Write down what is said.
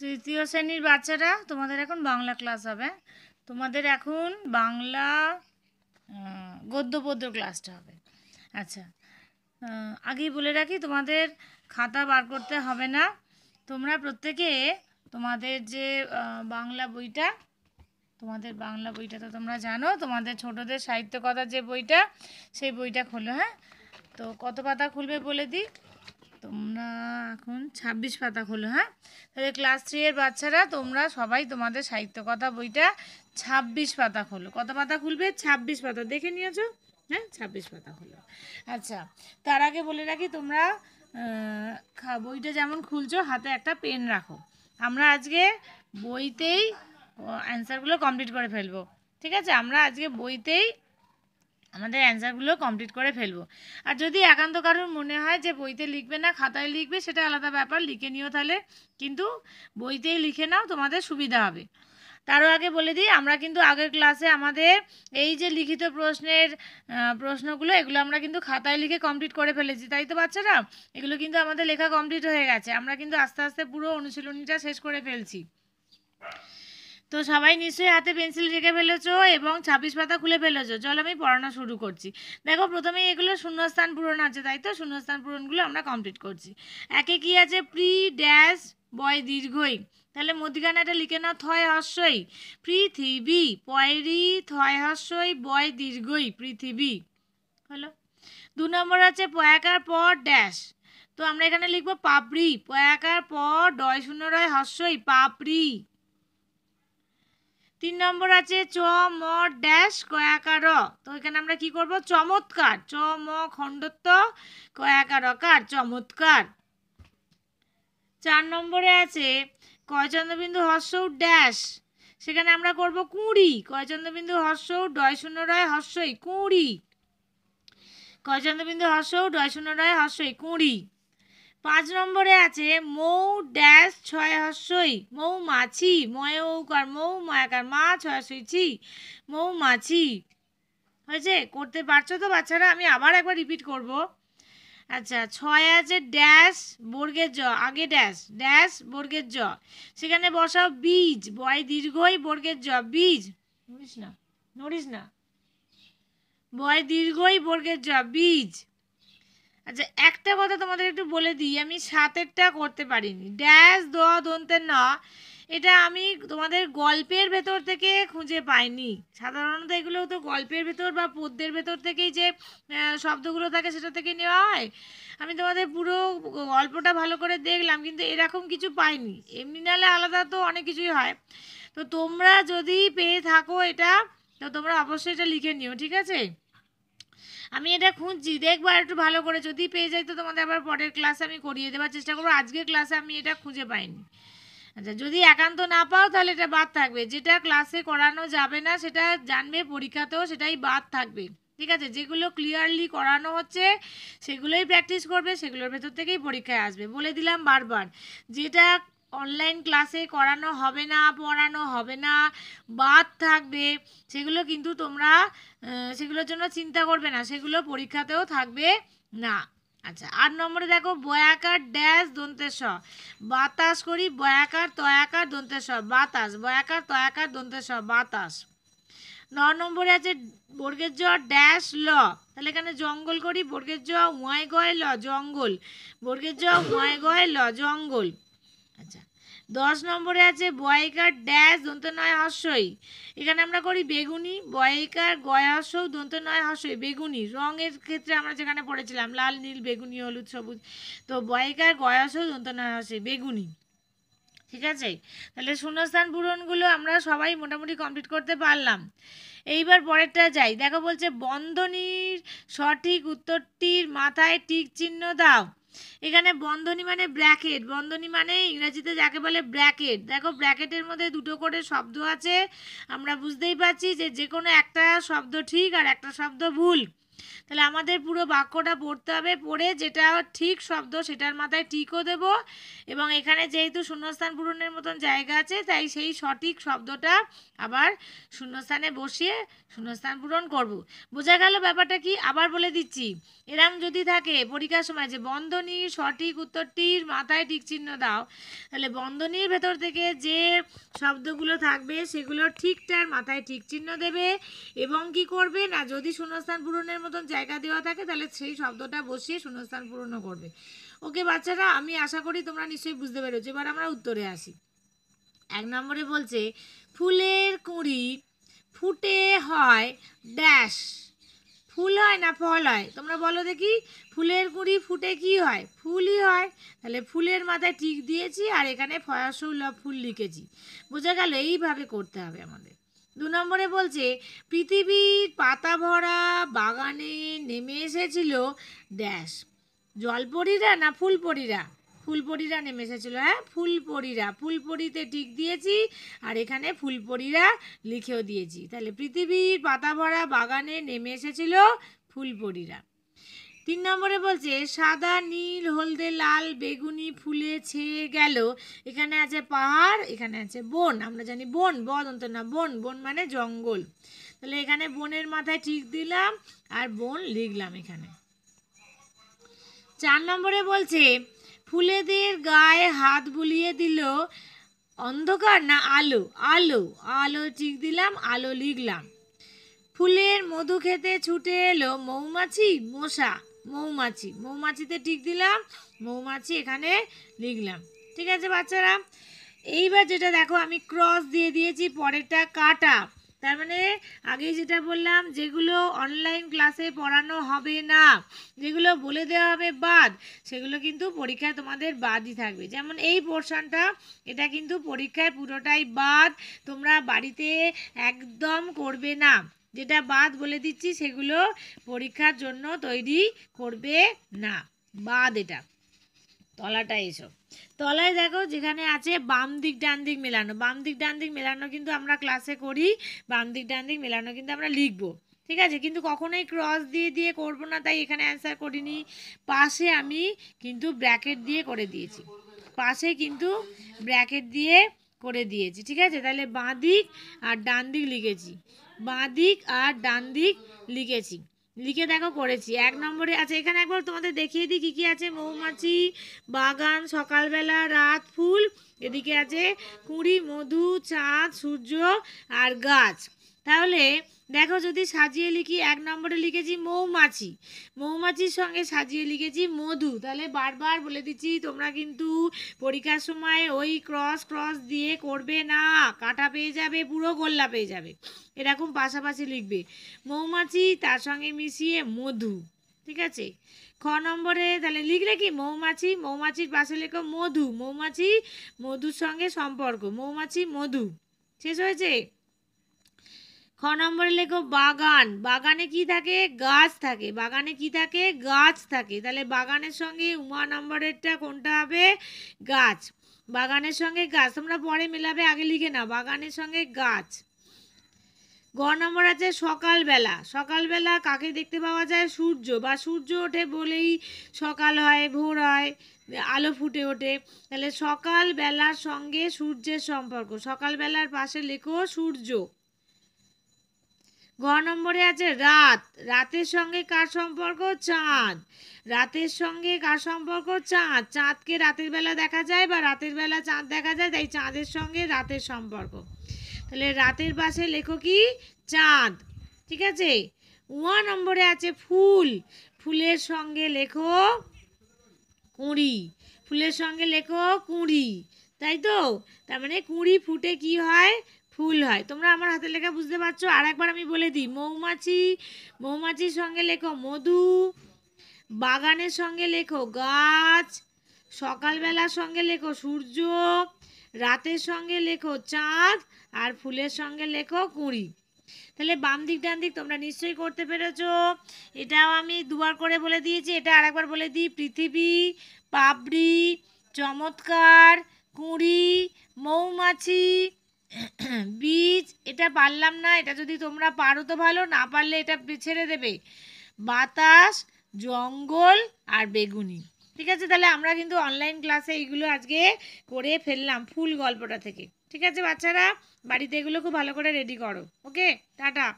তৃতীয় শ্রেণীর বাচ্চারা তোমাদের এখন বাংলা ক্লাস হবে তোমাদের এখন বাংলা গদ্য পদ্য ক্লাসটা হবে আচ্ছা আগেই বলে রাখি তোমাদের খাতা বার করতে হবে না তোমরা প্রত্যেকে তোমাদের যে বাংলা বইটা তোমাদের বাংলা বইটা তো তোমরা জানো তোমাদের ছোটদের কথা যে বইটা সেই বইটা খোলো হ্যাঁ তো কত পাতা খুলবে বলে দিই তোমরা এখন ২৬ পাতা খোলো হ্যাঁ তাহলে ক্লাস থ্রি এর বাচ্চারা তোমরা সবাই তোমাদের সাহিত্যকথা বইটা ২৬ পাতা খোলো কত পাতা খুলবে ২৬ পাতা দেখে নিয়েছো হ্যাঁ ছাব্বিশ পাতা খোলো আচ্ছা তার আগে বলে রাখি তোমরা বইটা যেমন খুলছো হাতে একটা পেন রাখো আমরা আজকে বইতেই অ্যান্সারগুলো কমপ্লিট করে ফেলবো ঠিক আছে আমরা আজকে বইতেই আমাদের অ্যান্সারগুলো কমপ্লিট করে ফেলবো আর যদি একান্ত কারোর মনে হয় যে বইতে লিখবে না খাতায় লিখবে সেটা আলাদা ব্যাপার লিখে নিও তাহলে কিন্তু বইতেই লিখে নাও তোমাদের সুবিধা হবে তারও আগে বলে দিই আমরা কিন্তু আগের ক্লাসে আমাদের এই যে লিখিত প্রশ্নের প্রশ্নগুলো এগুলো আমরা কিন্তু খাতায় লিখে কমপ্লিট করে ফেলেছি তাই তো বাচ্চারা এগুলো কিন্তু আমাদের লেখা কমপ্লিট হয়ে গেছে আমরা কিন্তু আস্তে আস্তে পুরো অনুশীলনীটা শেষ করে ফেলছি তো সবাই নিশ্চয়ই হাতে পেন্সিল রেখে ফেলেছ এবং ছাব্বিশ পাতা খুলে ফেলেছো চলো আমি পড়ানো শুরু করছি দেখো প্রথমেই এগুলো শূন্যস্থান পূরণ আছে তাই তো শূন্যস্থান পূরণগুলো আমরা কমপ্লিট করছি একে কি আছে প্রি ড্যাশ বয় দীর্ঘই তাহলে মধ্যিখানে লিখে নাও থয় হস্যই পৃথিবী পয়রি থয় হস্যই বয় দীর্ঘই পৃথিবী হলো দু নম্বর আছে পয়াকার পর ড্যাশ তো আমরা এখানে লিখবো পাপড়ি পয়াকার পর ডয় শূন্য রয় হস্যই পাপড়ি তিন নম্বর আছে চ ম ড্যাশ কয়াকার তো এখানে আমরা কি করব চমৎকার চ ম খণ্ডত্ব কয়াকার কার চমৎকার চার নম্বরে আছে কয়চন্দ্রবিন্দু হর্ষৌ ড্যাশ সেখানে আমরা করব কুঁড়ি কয়চন্দ্রবিন্দু হর্ষৌ ডয় শূন্য রয় হর্ষই কুঁড়ি কয়চন্দ্রবিন্দু হর্ষৌ ডয় শূন্য রয় হর্ষই কুঁড়ি পাঁচ নম্বরে আছে মৌ ড্যাশ ছয় হস্যই মৌমাছি ময় মৌ মায়াকার মা ছয় হস্যই ছি মৌমাছি হয়েছে করতে পারছো তো বাচ্চারা আমি আবার একবার রিপিট করব আচ্ছা ছয় আছে ড্যাশ বর্গের জ আগে ড্যাশ ড্যাশ বর্গের জ সেখানে বসাও বীজ বয় দীর্ঘই বর্গের জ বীজ নড়িস না নড়িস না বয় দীর্ঘই বর্গের জ বীজ আচ্ছা একটা কথা তোমাদের একটু বলে দিই আমি সাতেরটা করতে পারিনি ড্যাশ দোয়া দন্তের ন এটা আমি তোমাদের গল্পের ভেতর থেকে খুঁজে পাইনি সাধারণত এগুলো তো গল্পের ভেতর বা পদ্যের ভেতর থেকেই যে শব্দগুলো থাকে সেটা থেকে নেওয়া হয় আমি তোমাদের পুরো গল্পটা ভালো করে দেখলাম কিন্তু এরকম কিছু পাইনি এমনি নালে আলাদা তো অনেক কিছুই হয় তো তোমরা যদি পেয়ে থাকো এটা তো তোমরা অবশ্যই এটা লিখে নিও ঠিক আছে আমি এটা খুঁজছি দেখবো আর একটু ভালো করে যদি পেয়ে যাই তো তোমাদের আবার পরের ক্লাস আমি করিয়ে দেওয়ার চেষ্টা করবো আজকের ক্লাসে আমি এটা খুঁজে পাইনি আচ্ছা যদি একান্ত না পাও তাহলে এটা বাদ থাকবে যেটা ক্লাসে করানো যাবে না সেটা জানবে পরীক্ষাতেও সেটাই বাদ থাকবে ঠিক আছে যেগুলো ক্লিয়ারলি করানো হচ্ছে সেগুলোই প্র্যাকটিস করবে সেগুলোর ভেতর থেকেই পরীক্ষায় আসবে বলে দিলাম বারবার যেটা অনলাইন ক্লাসে করানো হবে না পড়ানো হবে না বাদ থাকবে সেগুলো কিন্তু তোমরা সেগুলোর জন্য চিন্তা করবে না সেগুলো পরীক্ষাতেও থাকবে না আচ্ছা আট নম্বরে দেখো বয়াকার ড্যাশ দন্তেস বাতাস করি বয়াকার তয়াকার দন্তেস বাতাস বয়াকার তয়াকার দন্তেস বাতাস ন নম্বরে আছে বর্গের জ ড্যাশ ল তাহলে এখানে জঙ্গল করি বর্গের জ ওয়াই গয় ল জঙ্গল বর্গের জ ওয়াই গয় ল জঙ্গল আচ্ছা দশ নম্বরে আছে বয়কার ড্যাশ দন্ত নয় হাস্যই এখানে আমরা করি বেগুনি বয়কার গয় হস্য দন্ত নয় হাস্যই বেগুনি রঙের ক্ষেত্রে আমরা যেখানে পড়েছিলাম লাল নীল বেগুনি হলুদ সবুজ তো বয়কার গয় হস্য দন্ত নয় হাসে বেগুনি ঠিক আছে তাহলে শূন্যস্থান পূরণগুলো আমরা সবাই মোটামুটি কমপ্লিট করতে পারলাম এইবার পরেরটা যাই দেখো বলছে বন্ধনীর সঠিক উত্তরটির মাথায় টিক চিহ্ন দাও এখানে বন্ধনী মানে ব্র্যাকেট বন্ধনী মানে ইংরেজিতে যাকে বলে ব্র্যাকেট দেখো ব্র্যাকেটের মধ্যে দুটো করে শব্দ আছে আমরা বুঝতেই পারছি যে যে কোনো একটা শব্দ ঠিক আর একটা শব্দ ভুল তাহলে আমাদের পুরো বাক্যটা পড়তে হবে পড়ে যেটা ঠিক শব্দ সেটার মাথায় টিকও দেব এবং এখানে যেহেতু শূন্যস্থান পূরণের মতন জায়গা আছে তাই সেই সঠিক শব্দটা আবার শূন্যস্থানে বসিয়ে শূন্যস্থান পূরণ করব। বোঝা গেল ব্যাপারটা কি আবার বলে দিচ্ছি এরাম যদি থাকে পরীক্ষার সময় যে বন্ধনীর সঠিক উত্তরটির মাথায় ঠিক চিহ্ন দাও তাহলে বন্ধনীর ভেতর থেকে যে শব্দগুলো থাকবে সেগুলো ঠিকঠাক মাথায় ঠিক চিহ্ন দেবে এবং কি করবে না যদি শূন্যস্থান পূরণের মতন জায়গা দেওয়া থাকে তাহলে সেই শব্দটা বসিয়ে শূন্যস্থান পূরণ করবে ওকে বাচ্চারা আমি আশা করি তোমরা নিশ্চয়ই বুঝতে পেরেছো এবার আমরা উত্তরে আসি এক নম্বরে বলছে ফুলের কুঁড়ি ফুটে হয় ড্যাশ ফুল হয় না ফল হয় তোমরা বলো দেখি ফুলের কুঁড়ি ফুটে কি হয় ফুলই হয় তাহলে ফুলের মাথায় টিক দিয়েছি আর এখানে ফয়াসৌলভ ফুল লিখেছি বোঝা গেল এইভাবে করতে হবে আমাদের দু নম্বরে বলছে পৃথিবীর পাতা ভরা বাগানে নেমে এসেছিল ড্যাশ জলপরীরা না ফুলপরীরা ফুলপরীরা নেমে এসেছিলো হ্যাঁ ফুলপরীরা ফুলপরিতে টিক দিয়েছি আর এখানে ফুলপরীরা লিখেও দিয়েছি তাহলে পৃথিবীর পাতা ভরা বাগানে নেমে এসেছিল ফুলপরীরা তিন নম্বরে বলছে সাদা নীল হলদে লাল বেগুনি ফুলে ছেয়ে গেল এখানে আছে পাহাড় এখানে আছে বন আমরা জানি বন বদ অন্ত না বন বন মানে জঙ্গল তাহলে এখানে বনের মাথায় ঠিক দিলাম আর বন লিখলাম এখানে চার নম্বরে বলছে ফুলেদের গায়ে হাত বুলিয়ে দিল অন্ধকার না আলো আলো আলো ঠিক দিলাম আলো লিখলাম ফুলের মধু খেতে ছুটে এলো মৌমাছি মশা মৌমাছি মৌমাছিতে ঠিক দিলাম মৌমাছি এখানে লিখলাম ঠিক আছে বাচ্চারা এইবার যেটা দেখো আমি ক্রস দিয়ে দিয়েছি পরেরটা কাটা তার মানে আগে যেটা বললাম যেগুলো অনলাইন ক্লাসে পড়ানো হবে না যেগুলো বলে দেওয়া হবে বাদ সেগুলো কিন্তু পরীক্ষায় তোমাদের বাদই থাকবে যেমন এই পোর্শনটা এটা কিন্তু পরীক্ষায় পুরোটাই বাদ তোমরা বাড়িতে একদম করবে না যেটা বাদ বলে দিচ্ছি সেগুলো পরীক্ষার জন্য তৈরি করবে না বাদ এটা তলাটা এসব তলায় দেখো যেখানে আছে বাম দিক ডান দিক মেলানো বাম দিক ডান দিক মেলানো কিন্তু আমরা ক্লাসে করি বাম দিক ডান দিক মেলানো কিন্তু আমরা লিখবো ঠিক আছে কিন্তু কখনোই ক্রস দিয়ে দিয়ে করব না তাই এখানে অ্যান্সার করিনি পাশে আমি কিন্তু ব্র্যাকেট দিয়ে করে দিয়েছি পাশে কিন্তু ব্র্যাকেট দিয়ে করে দিয়েছি ঠিক আছে তাহলে বাঁ দিক আর ডান দিক লিখেছি বাঁ দিক আর ডান দিক লিখেছি লিখে দেখো করেছি এক নম্বরে আচ্ছা এখানে একবার তোমাদের দেখিয়ে দিই কী কী আছে মৌমাছি বাগান সকালবেলা রাত ফুল এদিকে আছে কুঁড়ি মধু চাঁদ সূর্য আর গাছ তাহলে দেখো যদি সাজিয়ে লিখি এক নম্বরে লিখেছি মৌমাছি মৌমাছির সঙ্গে সাজিয়ে লিখেছি মধু তাহলে বারবার বলে দিচ্ছি তোমরা কিন্তু পরীক্ষার সময় ওই ক্রস ক্রস দিয়ে করবে না কাটা পেয়ে যাবে পুরো গোল্লা পেয়ে যাবে এরকম পাশাপাশি লিখবে মৌমাছি তার সঙ্গে মিশিয়ে মধু ঠিক আছে খ নম্বরে তাহলে লিখলে কি মৌমাছি মৌমাছির পাশে লেখো মধু মৌমাছি মধুর সঙ্গে সম্পর্ক মৌমাছি মধু শেষ হয়েছে খ নম্বরে লেখো বাগান বাগানে কি থাকে গাছ থাকে বাগানে কি থাকে গাছ থাকে তাহলে বাগানের সঙ্গে উমা নম্বরেরটা কোনটা হবে গাছ বাগানের সঙ্গে গাছ তোমরা পরে মেলাবে আগে লিখে না বাগানের সঙ্গে গাছ গ নম্বর আছে সকালবেলা সকালবেলা কাকে দেখতে পাওয়া যায় সূর্য বা সূর্য ওঠে বলেই সকাল হয় ভোর হয় আলো ফুটে ওঠে তাহলে সকালবেলার সঙ্গে সূর্যের সম্পর্ক সকালবেলার পাশে লেখো সূর্য গ নম্বরে আছে রাত রাতের সঙ্গে কার সম্পর্ক চাঁদ রাতের সঙ্গে কার সম্পর্ক চাঁদ চাঁদকে রাতের বেলা দেখা যায় বা রাতের বেলা চাঁদ দেখা যায় তাই চাঁদের সঙ্গে রাতের সম্পর্ক তাহলে রাতের পাশে লেখো কি চাঁদ ঠিক আছে ওয়া নম্বরে আছে ফুল ফুলের সঙ্গে লেখো কুঁড়ি ফুলের সঙ্গে লেখো কুঁড়ি তাই তো তার মানে কুঁড়ি ফুটে কি হয় ফুল হয় তোমরা আমার হাতের লেখা বুঝতে পারছো আর একবার আমি বলে দিই মৌমাছি মৌমাছির সঙ্গে লেখো মধু বাগানের সঙ্গে লেখো গাছ সকালবেলার সঙ্গে লেখো সূর্য রাতের সঙ্গে লেখো চাঁদ আর ফুলের সঙ্গে লেখো কুঁড়ি তাহলে বাম দিক ডান দিক তোমরা নিশ্চয়ই করতে পেরেছ এটাও আমি দুবার করে বলে দিয়েছি এটা আরেকবার বলে দিই পৃথিবী পাবড়ি চমৎকার কুঁড়ি মৌমাছি বীজ এটা পারলাম না এটা যদি তোমরা পারো তো ভালো না পারলে এটা ছেড়ে দেবে বাতাস জঙ্গল আর বেগুনি ঠিক আছে তাহলে আমরা কিন্তু অনলাইন ক্লাসে এইগুলো আজকে করে ফেললাম ফুল গল্পটা থেকে ঠিক আছে বাচ্চারা বাড়িতে এগুলো খুব ভালো করে রেডি করো ওকে টাটা